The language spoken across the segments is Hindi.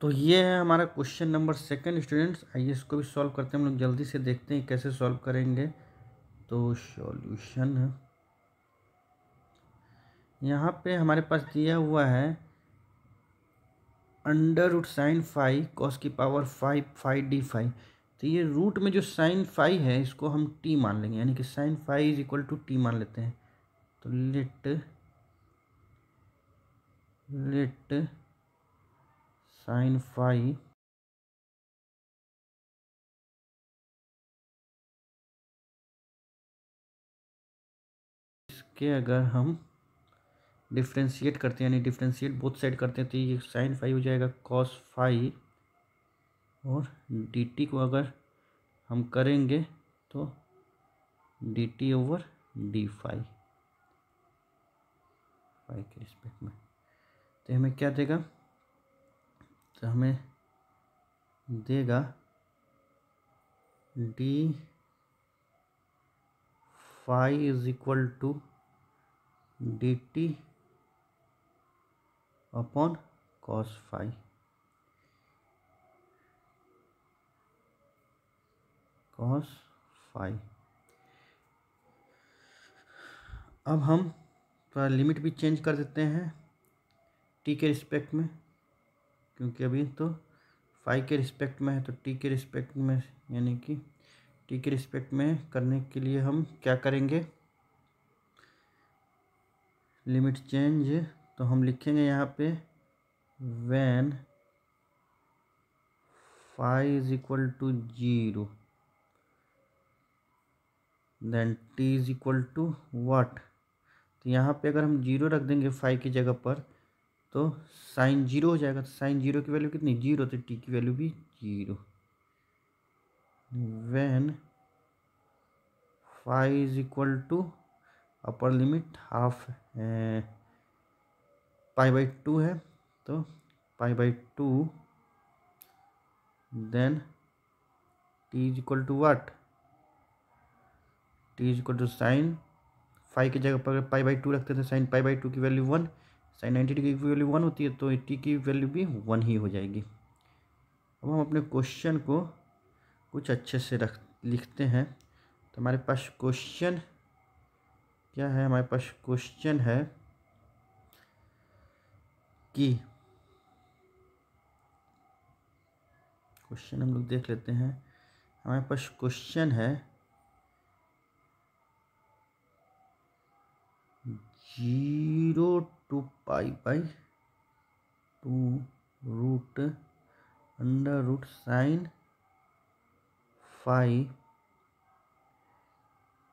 तो ये है हमारा क्वेश्चन नंबर सेकंड स्टूडेंट्स आइए इसको भी सॉल्व करते हैं हम लोग जल्दी से देखते हैं कैसे सॉल्व करेंगे तो सॉल्यूशन यहाँ पे हमारे पास दिया हुआ है under root sine five cos की power five five d five तो ये रूट में जो साइन फाइव है इसको हम टी मान लेंगे यानी कि sine five is equal to t मान लेते हैं तो लेट लेट साइन फाइव इसके अगर हम डिफ्रेंशिएट करते हैं यानी डिफ्रेंशिएट बोथ साइड करते हैं तो ये साइन फाइव हो जाएगा कॉस फाइव और डी को अगर हम करेंगे तो d t over d five five के रिस्पेक्ट में तो हमें क्या देगा तो हमें देगा d five is equal to d t upon cos five cos five अब हम थोड़ा लिमिट भी चेंज कर देते हैं टी के रिस्पेक्ट में क्योंकि अभी तो फाइव के रिस्पेक्ट में है तो टी के रिस्पेक्ट में यानी कि टी के रिस्पेक्ट में करने के लिए हम क्या करेंगे लिमिट चेंज तो हम लिखेंगे यहाँ पे when five is equal to zero then t is equal to what तो यहाँ पे अगर हम जीरो रख देंगे फाइव की जगह पर तो साइन जीरो हो जाएगा तो साइन जीरो की वैल्यू कितनी जीरो तो टी की वैल्यू भी zero when five is equal to upper limit half pi by two है तो pi by two then t is equal to what t is equal to sine five की जगह पर पाई बाई टू रखते थे साइन पाई बाई टू की value one sine ninety degree की वैल्यू वन होती है तो एट्टी की वैल्यू भी वन ही हो जाएगी अब हम अपने क्वेश्चन को कुछ अच्छे से रख लिखते हैं तो हमारे पास क्वेश्चन क्या है हमारे पास क्वेश्चन है कि क्वेश्चन हम लोग देख लेते हैं हमारे पास क्वेश्चन है zero to pi by two root under root sine five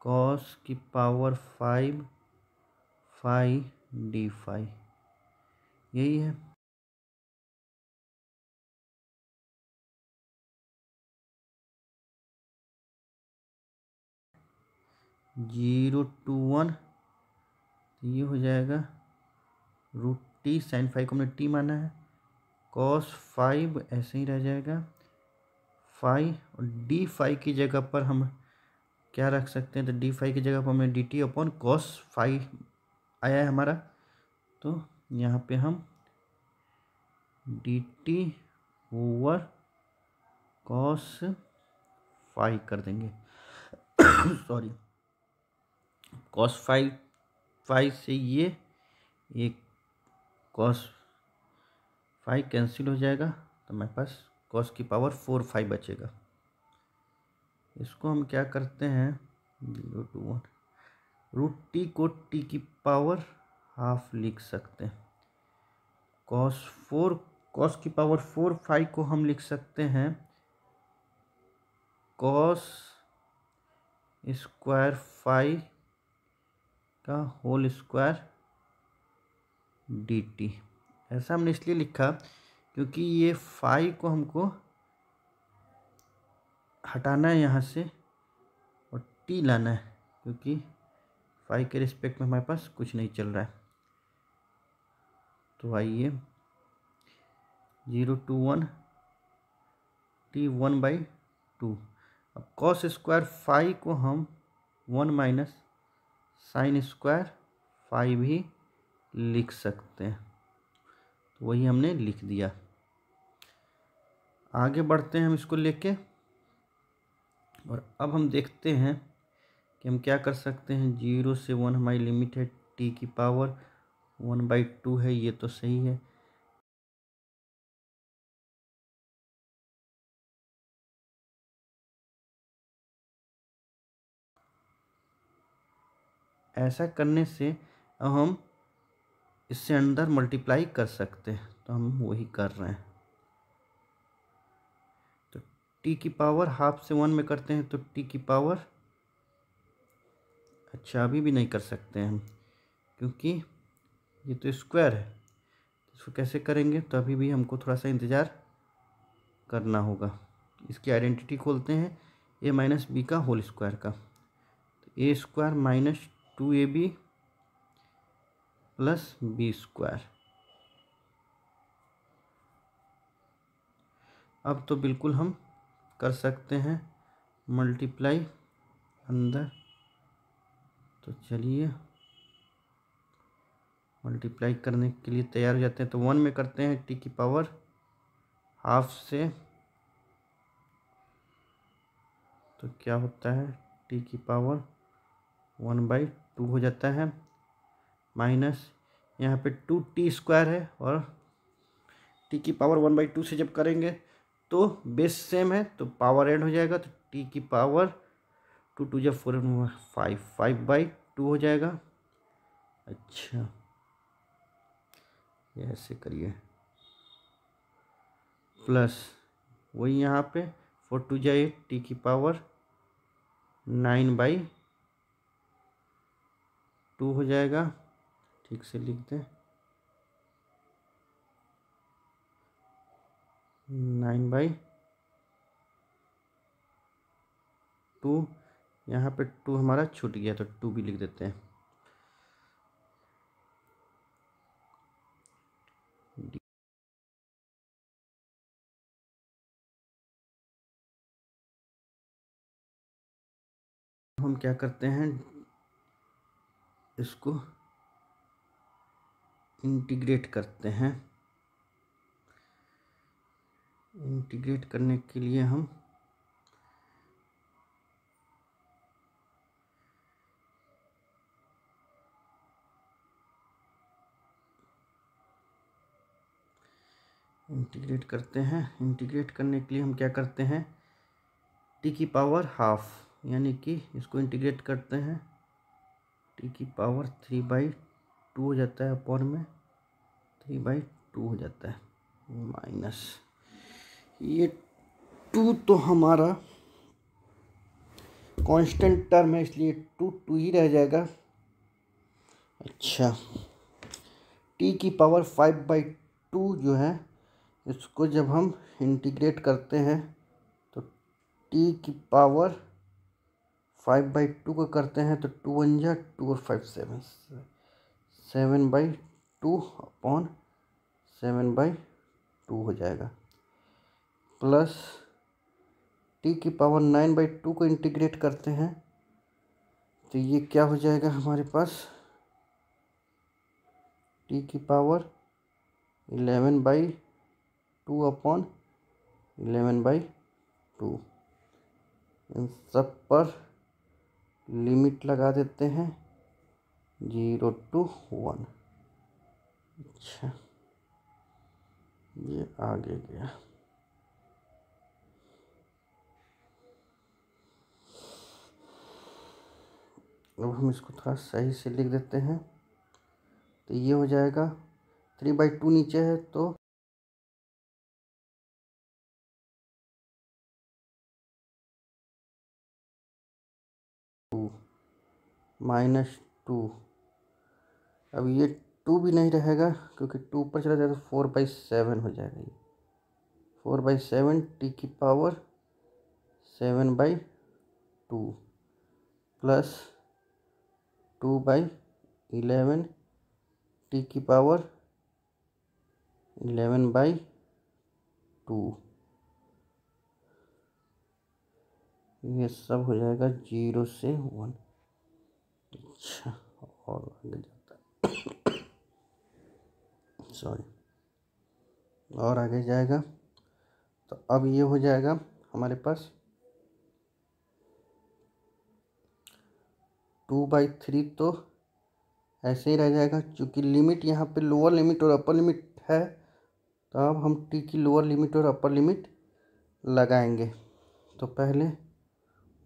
cos की power five five d five यही है जीरो टू वन तो ये हो जाएगा रूट टी साइन फाइव को हमने टी माना है कॉस फाइव ऐसे ही रह जाएगा फाइव और डी फाइव की जगह पर हम क्या रख सकते हैं तो डी फाइव की जगह पर हमें d t upon cos five आया है हमारा तो यहाँ पे हम d t over cos five कर देंगे सॉरी कॉस फाइव फाइव से ये एक कॉस फाइव कैंसिल हो जाएगा तो मेरे पास कॉस की पावर फोर फाइव बचेगा इसको हम क्या करते हैं zero to one root t को टी की पावर हाफ लिख सकते हैं कॉस फोर कॉस की पावर फोर फाइव को हम लिख सकते हैं कॉस स्क्वायर फाइव का होल स्क्वायर डी टी ऐसा हमने इसलिए लिखा क्योंकि ये फाइव को हमको हटाना है यहाँ से और टी लाना है क्योंकि फाइव के रिस्पेक्ट में हमारे पास कुछ नहीं चल रहा है तो आइए zero to one t one by two अब कॉस स्क्वायर फाइव को हम one minus sine square five ही लिख सकते हैं तो वही हमने लिख दिया आगे बढ़ते हैं हम इसको लेके और अब हम देखते हैं कि हम क्या कर सकते हैं जीरो से वन हमारी लिमिट है टी की पावर वन बाई टू है ये तो सही है ऐसा करने से हम इससे अंदर मल्टीप्लाई कर सकते हैं तो हम वही कर रहे हैं तो टी की पावर हाफ से वन में करते हैं तो टी की पावर अच्छा अभी भी नहीं कर सकते हम क्योंकि ये तो स्क्वायर है तो इसको कैसे करेंगे तो अभी भी हमको थोड़ा सा इंतज़ार करना होगा इसकी आइडेंटिटी खोलते हैं ए माइनस बी का होल स्क्वायर का तो a square minus two a b plus b square अब तो बिल्कुल हम कर सकते हैं मल्टीप्लाई अंदर तो चलिए मल्टीप्लाई करने के लिए तैयार हो जाते हैं तो वन में करते हैं टी की पावर हाफ से तो क्या होता है टी की पावर वन बाई टू हो जाता है माइनस यहाँ पे टू टी स्क्वायर है और टी की पावर वन बाई टू से जब करेंगे तो बेस सेम है तो पावर एड हो जाएगा तो टी की पावर टू टू जब four five five by two हो जाएगा अच्छा ये ऐसे करिए प्लस वही यहाँ पे फोर टू जाए एट टी की पावर नाइन बाई टू हो जाएगा ठीक से लिख दें नाइन बाई टू यहाँ पे टू हमारा छूट गया तो टू भी लिख देते हैं हम क्या करते हैं इसको इंटीग्रेट करते हैं इंटीग्रेट करने के लिए हम इंटीग्रेट करते हैं इंटीग्रेट करने के लिए हम क्या करते हैं टी की पावर हाफ यानी कि इसको इंटीग्रेट करते हैं टी की पावर थ्री बाई टू हो जाता है अपॉन में थ्री बाई टू हो जाता है माइनस ये टू तो हमारा कांस्टेंट टर्म है इसलिए टू टू ही रह जाएगा अच्छा टी की पावर फाइव बाई टू जो है इसको जब हम इंटीग्रेट करते हैं तो टी की पावर फाइव बाई टू को करते हैं तो टू वन जा टू और five seven seven by two upon seven by two हो जाएगा प्लस टी की पावर नाइन बाई टू को इंटीग्रेट करते हैं तो ये क्या हो जाएगा हमारे पास टी की power eleven by two upon eleven by two इन सब पर लिमिट लगा देते हैं जीरो टू वन अच्छा ये आगे गया अब हम इसको थोड़ा सही से लिख देते हैं तो ये हो जाएगा थ्री बाई टू नीचे है तो माइनस टू अब ये टू भी नहीं रहेगा क्योंकि टू ऊपर चला जाएगा तो फोर बाई सेवन हो जाएगा ये फोर बाई सेवन टी की power seven by two plus two by eleven t की पावर इलेवन बाई टू ये सब हो जाएगा जीरो से वन अच्छा और आगे सॉरी और आगे जाएगा तो अब ये हो जाएगा हमारे पास टू बाई थ्री तो ऐसे ही रह जाएगा क्योंकि लिमिट यहाँ पे लोअर लिमिट और अपर लिमिट है तो अब हम टी की लोअर लिमिट और अपर लिमिट लगाएंगे तो पहले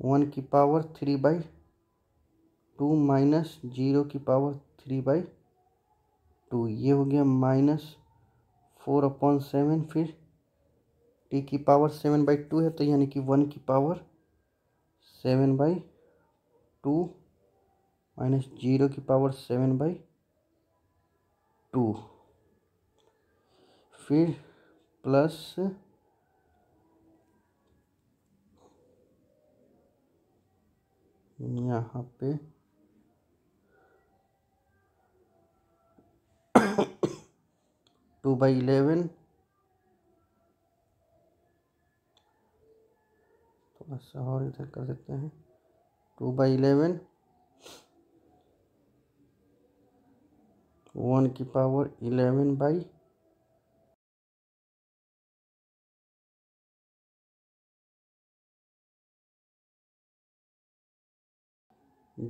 वन की power three by two minus zero की पावर थ्री बाई टू ये हो गया माइनस फोर अपॉन सेवन फिर टी की पावर सेवन बाई टू है तो यानी कि वन की power seven by two minus zero की पावर सेवन बाई टू फिर प्लस यहाँ पे टू बाई इलेवन थोड़ा तो सा और इधर कर देते हैं टू बाई इलेवन वन की पावर इलेवन बाई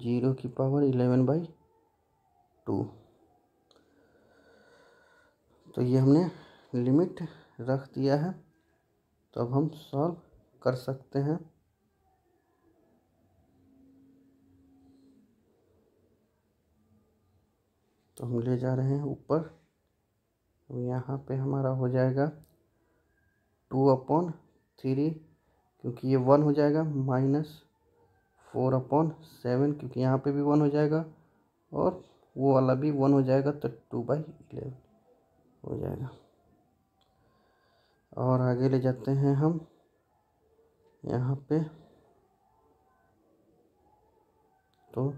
जीरो की पावर इलेवन बाई टू तो ये हमने लिमिट रख दिया है तो अब हम सॉल्व कर सकते हैं तो हम ले जा रहे हैं ऊपर तो यहाँ पे हमारा हो जाएगा टू अपॉन थ्री क्योंकि ये वन हो जाएगा माइनस फोर अपॉन सेवन क्योंकि यहाँ पे भी वन हो जाएगा और वो वाला भी वन हो जाएगा तो टू बाई इलेवन हो जाएगा और आगे ले जाते हैं हम यहाँ पे तो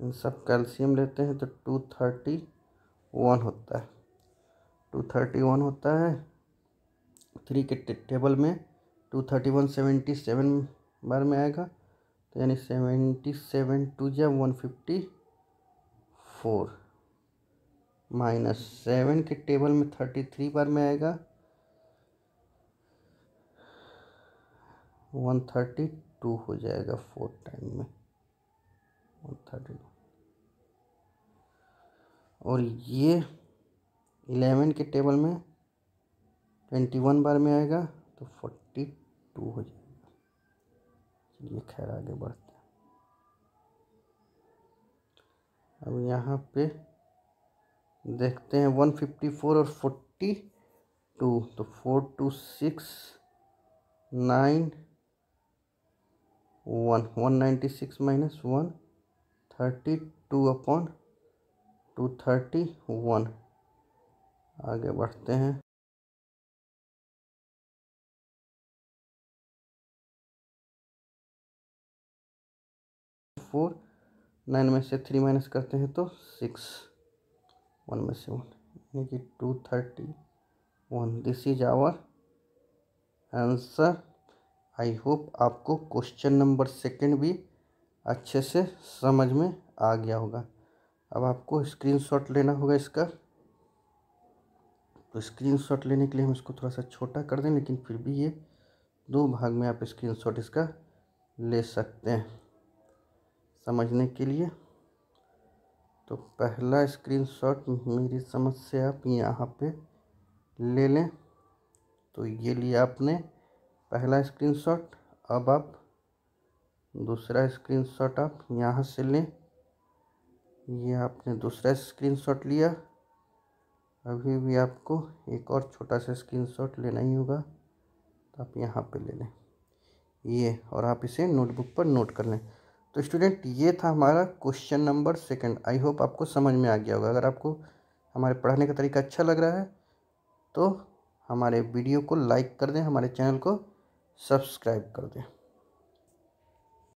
इन सब कैल्शियम लेते हैं तो टू थर्टी वन होता है टू थर्टी वन होता है थ्री के टेबल में two thirty one seventy seven बार में आएगा तो यानी सेवेंटी सेवन टू जै one fifty four minus seven के टेबल में थर्टी थ्री बार में आएगा वन थर्टी टू हो जाएगा फोर टाइम में वन थर्टी और ये इलेवन के टेबल में ट्वेंटी वन बार में आएगा तो फोर्टी टू हो जाएगा चलिए खैर आगे बढ़ते हैं अब यहाँ पे देखते हैं वन फिफ्टी फोर और फोर्टी टू तो four two six nine one one ninety six minus one thirty two upon two thirty one आगे बढ़ते हैं फोर नाइन में से थ्री माइनस करते हैं तो सिक्स वन में से वन यानी कि two thirty one this is our answer I hope आपको क्वेश्चन नंबर सेकंड भी अच्छे से समझ में आ गया होगा अब आपको स्क्रीनशॉट लेना होगा इसका तो स्क्रीनशॉट लेने के लिए हम इसको थोड़ा सा छोटा कर दें लेकिन फिर भी ये दो भाग में आप स्क्रीनशॉट इसका ले सकते हैं समझने के लिए तो पहला स्क्रीनशॉट मेरी समझ से आप यहाँ पे ले लें तो ये लिया आपने पहला स्क्रीनशॉट अब आप दूसरा स्क्रीनशॉट आप यहाँ से लें ये आपने दूसरा स्क्रीनशॉट लिया अभी भी आपको एक और छोटा सा स्क्रीनशॉट लेना ही होगा तो आप यहाँ पे ले लें ये और आप इसे नोटबुक पर नोट कर लें तो स्टूडेंट ये था हमारा question number second I hope आपको समझ में आ गया होगा अगर आपको हमारे पढ़ाने का तरीका अच्छा लग रहा है तो हमारे वीडियो को लाइक कर दें हमारे चैनल को सब्सक्राइब कर दें